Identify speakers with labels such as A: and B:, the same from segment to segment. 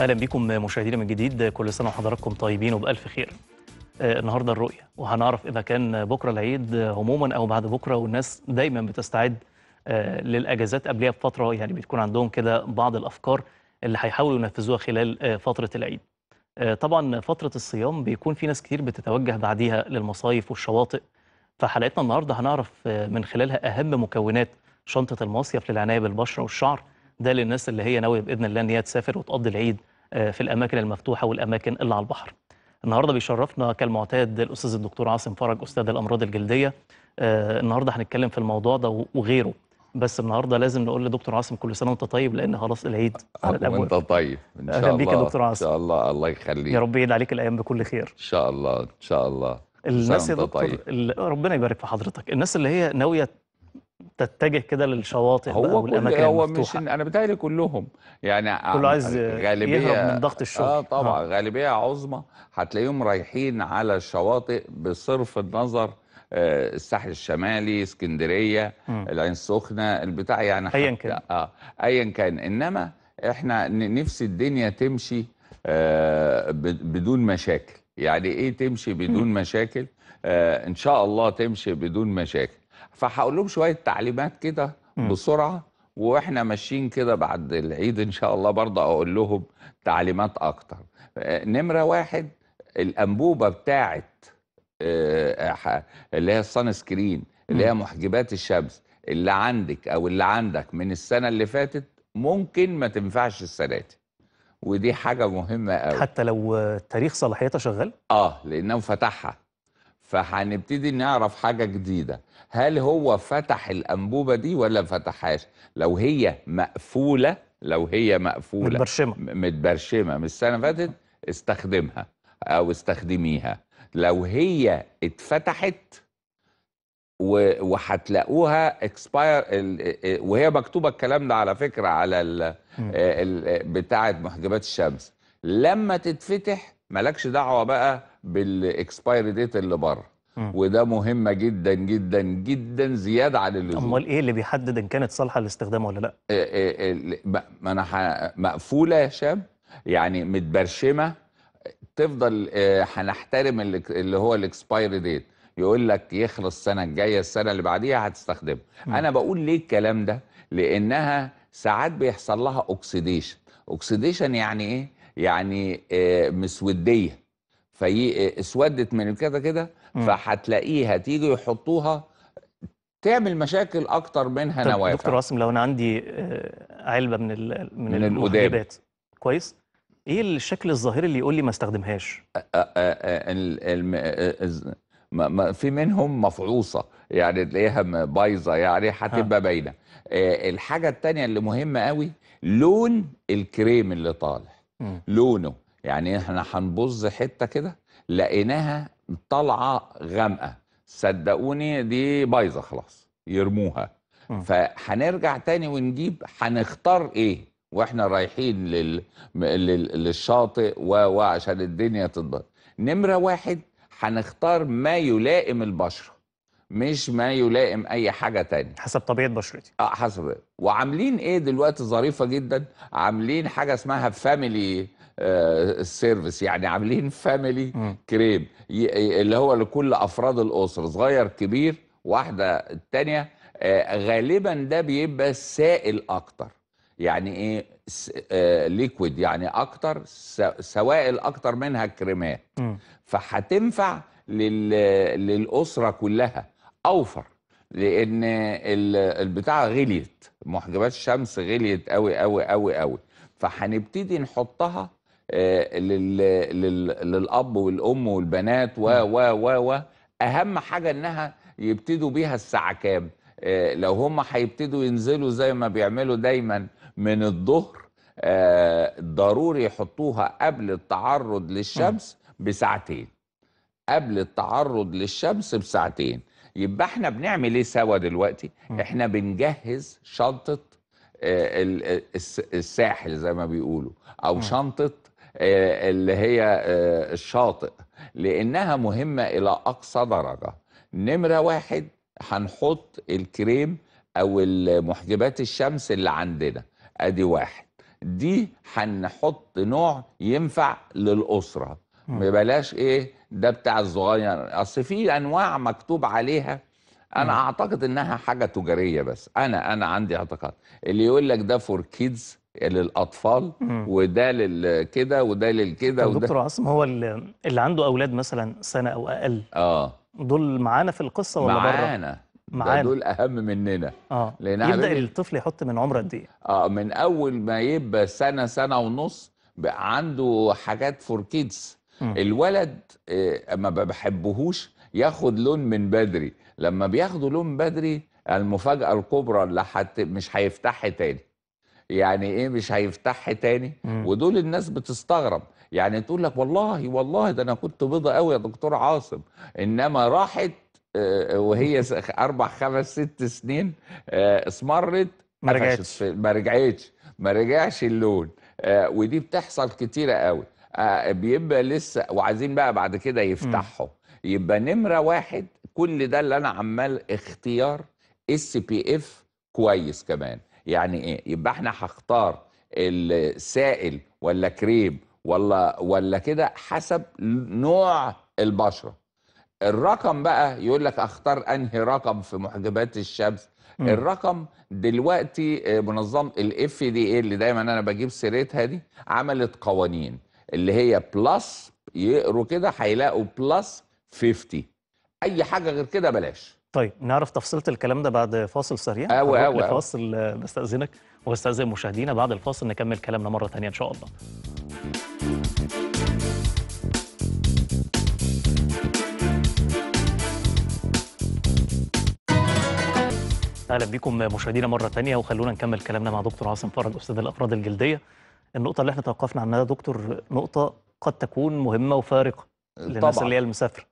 A: اهلا بكم مشاهدينا من جديد كل سنه وحضراتكم طيبين وبالف خير آه، النهارده الرؤيه وهنعرف اذا كان بكره العيد عموما او بعد بكره والناس دايما بتستعد آه، للاجازات قبلها بفتره يعني بتكون عندهم كده بعض الافكار اللي هيحاولوا ينفذوها خلال آه، فتره العيد طبعا فتره الصيام بيكون في ناس كتير بتتوجه بعديها للمصايف والشواطئ فحلقتنا النهارده هنعرف من خلالها اهم مكونات شنطه المصيف للعنايه بالبشره والشعر ده للناس اللي هي ناويه باذن الله ان هي تسافر وتقضي العيد آه، في الاماكن المفتوحه والاماكن اللي على البحر. النهارده بيشرفنا كالمعتاد الاستاذ الدكتور عاصم فرج استاذ الامراض الجلديه. آه، النهارده هنتكلم في الموضوع ده وغيره. بس النهارده لازم نقول لدكتور عاصم كل سنه وانت طيب لان خلاص العيد وانت طيب ان شاء الله اهلا بيك يا دكتور عاصم ان شاء الله الله يخليك يا رب يعيد عليك الايام بكل خير ان شاء الله ان شاء الله الناس يا دكتور طيب. ربنا يبارك في حضرتك الناس اللي هي ناويه تتجه كده للشواطئ هو بقى والاماكن هو مش
B: انا بتهيألي كلهم يعني كله عايز غالبيه يهرب من ضغط الشغل اه طبعا آه. غالبيه عظمى هتلاقيهم رايحين على الشواطئ بصرف النظر آه الساحل الشمالي اسكندريه العين السخنه البتاع يعني ايا كان اه ايا كان انما احنا نفسي الدنيا تمشي آه بدون مشاكل يعني ايه تمشي بدون م. مشاكل آه ان شاء الله تمشي بدون مشاكل فهقول لهم شويه تعليمات كده بسرعه واحنا ماشيين كده بعد العيد ان شاء الله برضه اقول لهم تعليمات اكتر آه، نمره واحد الانبوبه بتاعه آه، اللي هي الصن سكرين اللي هي محجبات الشمس اللي عندك او اللي عندك من السنه اللي فاتت ممكن ما تنفعش السنه دي ودي حاجه مهمه
A: قوي حتى لو تاريخ صلاحيتها شغال
B: اه لانه فتحها فهنبتدي نعرف حاجة جديدة هل هو فتح الأنبوبة دي ولا فتحهاش لو هي مقفولة لو هي مقفولة متبرشمة متبرشمة من السنة اللي فاتت استخدمها أو استخدميها لو هي اتفتحت وهتلاقوها اكسباير وهي مكتوبه الكلام ده على فكره على بتاعه محجبات الشمس لما تتفتح مالكش دعوه بقى بالاكسبايري ديت اللي بره وده مهمه جدا جدا جدا زياده عن اللزوم امال ايه اللي بيحدد ان كانت صالحه للاستخدام ولا لا آه، آه، ما انا مقفوله يا شاب يعني متبرشمه تفضل آه، هنحترم اللي هو الاكسبايري ديت يقول لك يخلص السنه الجايه السنه اللي بعديها هتستخدمه انا بقول ليه الكلام ده لانها ساعات بيحصل لها اوكسيديشن اوكسيديشن يعني ايه يعني آه، مسوديه في آه، اسودت من كده كده فهتلاقيها تيجي يحطوها تعمل مشاكل اكتر منها نوافع دكتور عاصم لو انا عندي
A: آه، علبه من الـ من, من المهلبات كويس ايه الشكل الظاهري
B: اللي يقول لي ما استخدمهاش في منهم مفعوصه يعني تلاقيها بايظه يعني هتبقى باينه الحاجه الثانيه اللي مهمه قوي لون الكريم اللي طالع لونه يعني احنا هنبص حته كده لقيناها طالعه غامقه صدقوني دي بايظه خلاص يرموها فهنرجع تاني ونجيب هنختار ايه واحنا رايحين لل... لل... للشاطئ و... وعشان الدنيا تتبطل نمره واحد هنختار ما يلائم البشره مش ما يلائم اي حاجه تانية حسب طبيعه بشرتي اه حسب وعاملين ايه دلوقتي ظريفه جدا عاملين حاجه اسمها فاميلي آه، سيرفيس يعني عاملين فاميلي كريم اللي هو لكل افراد الاسره صغير كبير واحده الثانيه آه، غالبا ده بيبقى سائل اكتر يعني ايه ليكويد آه، يعني اكتر سوائل اكتر منها كريمات فهتنفع للاسره كلها اوفر لان البتاعه غليت محجبات الشمس غليت قوي قوي قوي قوي فهنبتدي نحطها آه، للاب والام والبنات و و و و اهم حاجه انها يبتدوا بيها الساعه كام آه، لو هم هيبتدوا ينزلوا زي ما بيعملوا دايما من الظهر آه، ضروري يحطوها قبل التعرض للشمس بساعتين قبل التعرض للشمس بساعتين يبقى احنا بنعمل ايه سوا دلوقتي م. احنا بنجهز شنطه آه، آه، الساحل زي ما بيقولوا او م. شنطه آه، اللي هي الشاطئ لانها مهمه الى اقصى درجه نمره واحد هنحط الكريم او محجبات الشمس اللي عندنا ادي واحد دي هنحط نوع ينفع للاسره بلاش ايه ده بتاع الصغير اصل في انواع مكتوب عليها انا م. اعتقد انها حاجه تجاريه بس انا انا عندي اعتقاد اللي يقول لك ده فور كيدز للاطفال وده للكده وده للكده وده دكتور
A: عاصم هو اللي عنده اولاد مثلا سنه او اقل اه دول معانا
B: في القصه ولا بره معانا معانا دول اهم مننا اه لان يبدا
A: الطفل يحط من عمره
B: قد ايه اه من اول ما يبقى سنه سنه ونص عنده حاجات فور كيدز الولد آه، ما بحبهوش ياخد لون من بدري لما بياخدوا لون بدري المفاجاه الكبرى اللي حت مش هيفتح تاني يعني ايه مش هيفتح تاني مم. ودول الناس بتستغرب يعني تقول لك والله والله ده انا كنت بيضه قوي يا دكتور عاصم انما راحت آه، وهي اربع خمس ست سنين آه، اسمرت ما رجعتش ما رجعتش ما رجعش اللون ودي بتحصل كتيره قوي آه، بيبقى لسه وعايزين بقى بعد كده يفتحوا يبقى نمره واحد كل ده اللي انا عمال اختيار اس بي اف كويس كمان يعني ايه يبقى احنا هختار السائل ولا كريم ولا ولا كده حسب نوع البشره الرقم بقى يقول لك اختار انهي رقم في محجبات الشمس الرقم دلوقتي آه، منظم الاف دي ايه اللي دايما انا بجيب سيرتها دي عملت قوانين اللي هي بلس يقروا كده هيلاقوا بلس 50 اي حاجه غير كده بلاش
A: طيب نعرف تفصيله الكلام ده بعد فاصل سريع أوي أوي فاصل بستاذنك آه، واستاذن مشاهدينا بعد الفاصل نكمل كلامنا مره ثانيه ان شاء الله اهلا بكم مشاهدينا مره ثانيه وخلونا نكمل كلامنا مع دكتور عاصم فرج استاذ الافراد الجلديه النقطه اللي احنا توقفنا عنها دكتور نقطه قد تكون مهمه وفارقه
B: للناس طبعا. اللي هي المسافره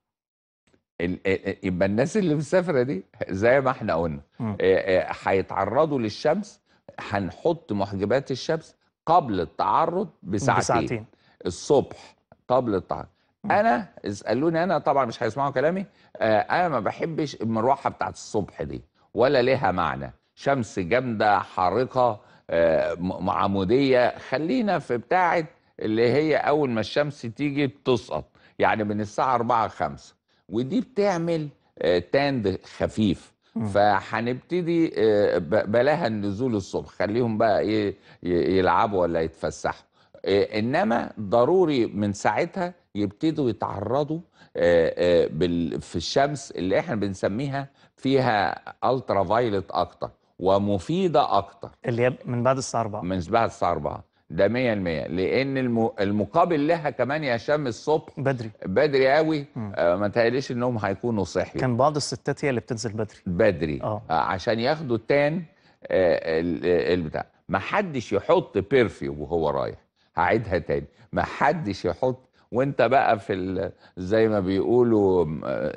B: يبقى الناس اللي مسافره دي زي ما احنا قلنا آه، آه، هيتعرضوا للشمس هنحط محجبات الشمس قبل التعرض بساعتين, بساعتين. الصبح قبل التعرض انا اسالوني انا طبعا مش هيسمعوا كلامي آه انا ما بحبش المروحه بتاعت الصبح دي ولا ليها معنى شمس جامده حارقه آه، عموديه خلينا في بتاعه اللي هي اول ما الشمس تيجي بتسقط يعني من الساعه 4 5 ودي بتعمل آه، تاند خفيف فهنبتدي آه، بلاها النزول الصبح خليهم بقى إيه، يلعبوا ولا يتفسحوا انما ضروري من ساعتها يبتدوا يتعرضوا في الشمس اللي احنا بنسميها فيها الترا فايلت اكتر ومفيده اكتر اللي هي من بعد الساعه 4 من بعد الساعه 4 ده 100% لان المقابل لها كمان يا هشام الصبح بدري بدري قوي آه ما تقلقش انهم هيكونوا صحي كان بعض الستات هي اللي بتنزل بدري بدري آه. آه، عشان ياخدوا التان آه البتاع ما حدش يحط بيرفيوم وهو رايح هعيدها تاني ما حدش يحط وانت بقى في زي ما بيقولوا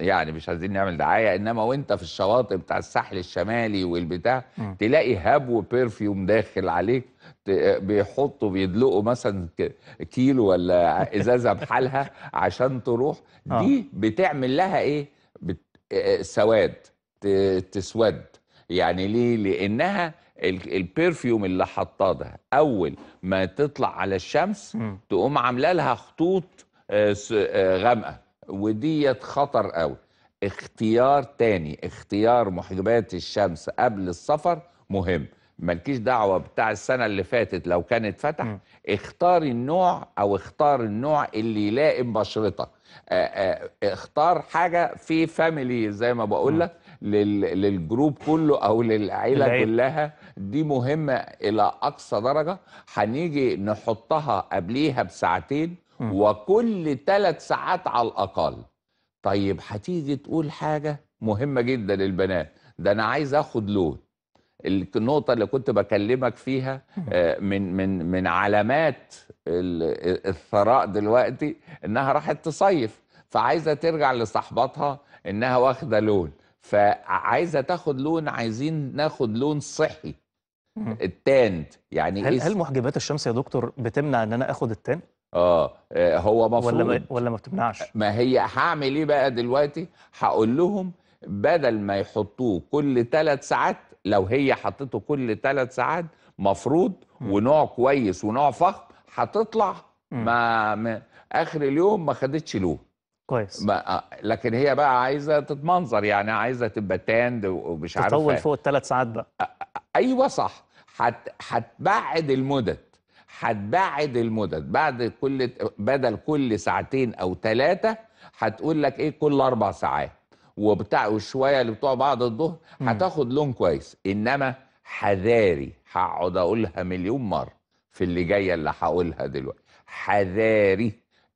B: يعني مش عايزين نعمل دعايه انما وانت في الشواطئ بتاع الساحل الشمالي والبتاع م. تلاقي هابو وبرفيوم داخل عليك بيحطوا بيدلقوا مثلا كيلو ولا ازازه بحالها عشان تروح آه. دي بتعمل لها ايه بت... سواد تسود يعني ليه لانها البرفيوم اللي حطاه ده اول ما تطلع على الشمس تقوم عامله لها خطوط آه، آه، غامقه وديت خطر قوي اختيار تاني اختيار محجبات الشمس قبل السفر مهم مالكيش دعوه بتاع السنه اللي فاتت لو كانت فتح اختار النوع او اختار النوع اللي يلائم بشرتك آه، اختار حاجه في فاميلي زي ما بقول لك للجروب كله او للعيله العيل. كلها دي مهمه الى اقصى درجه هنيجي نحطها قبليها بساعتين م. وكل ثلاث ساعات على الاقل طيب هتيجي تقول حاجه مهمه جدا للبنات ده انا عايز اخد لون النقطة اللي كنت بكلمك فيها آه، من من من علامات الثراء دلوقتي انها راحت تصيف فعايزة ترجع لصاحبتها انها واخدة لون فعايزه تاخد لون عايزين ناخد لون صحي التاند يعني هل إيه هل
A: محجبات الشمس يا دكتور بتمنع ان انا اخد التان
B: آه،, اه هو مفروض ولا ما ولا ما بتمنعش ما هي هعمل ايه بقى دلوقتي هقول لهم بدل ما يحطوه كل ثلاث ساعات لو هي حطته كل ثلاث ساعات مفروض ونوع كويس ونوع فخم هتطلع ما, ما اخر اليوم ما خدتش لون كويس ما آه، لكن هي بقى عايزه تتمنظر يعني عايزه تبقى تاند ومش عارفه تطول إيه. فوق الثلاث ساعات بقى ايوه صح هتبعد المدد هتبعد المدد بعد كل بدل كل ساعتين او ثلاثه هتقول لك ايه كل اربع ساعات وبتاع وشويه اللي بتوع بعد الظهر هتاخد لون كويس انما حذاري هقعد اقولها مليون مره في اللي جايه اللي هقولها دلوقتي حذاري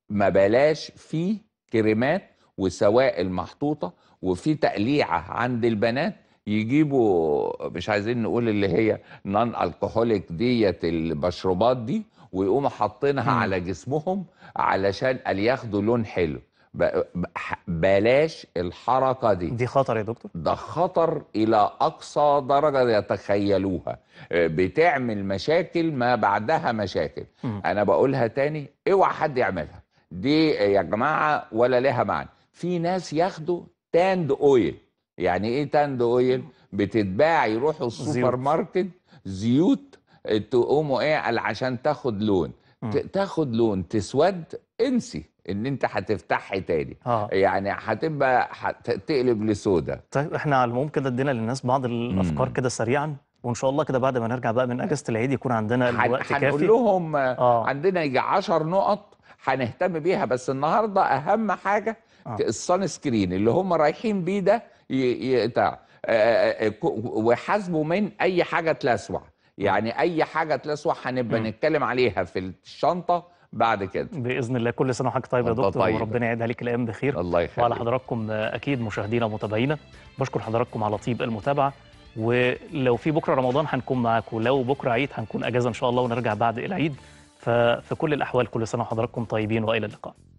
B: ما بلاش فيه كريمات وسوائل محطوطه وفي تقليعه عند البنات يجيبوا مش عايزين نقول اللي هي نون الكحوليك ديت المشروبات دي ويقوموا حاطينها على جسمهم علشان ياخدوا لون حلو بلاش الحركه دي دي خطر يا دكتور ده خطر الى اقصى درجه يتخيلوها آه، بتعمل مشاكل ما بعدها مشاكل م. انا بقولها تاني اوعى حد يعملها دي يا جماعه ولا لها معنى في ناس ياخدوا تاند اويل يعني ايه تاند اويل بتتباع يروحوا السوبر ماركت زيوت تقوموا ايه عشان تاخد لون تاخد لون تسود انسي ان انت هتفتحها تاني آه. يعني هتبقى تقلب لسودا
A: طيب احنا على المهم كده ادينا للناس بعض الافكار كده سريعا وان شاء الله كده بعد ما نرجع بقى من
B: اجازه العيد يكون عندنا الوقت كافي هنقول لهم آه. عندنا يجي 10 نقط هنهتم بيها بس النهارده اهم حاجه آه. الصن سكرين اللي هم رايحين بيه ده بتاع آه، آه، وحاسبه من اي حاجه تلسوع يعني اي حاجه تلسوع هنبقى نتكلم عليها في الشنطه بعد كده باذن الله
A: كل سنه وحضرتك طيب يا دكتور طيب. وربنا يعيد عليك الايام بخير الله يخليك وعلى حضراتكم اكيد مشاهدينا ومتابعينا بشكر حضراتكم على طيب المتابعه ولو في بكره رمضان هنكون معاكم لو بكره عيد هنكون اجازه ان شاء الله ونرجع بعد العيد ففي كل الأحوال كل سنة وحضراتكم طيبين وإلى اللقاء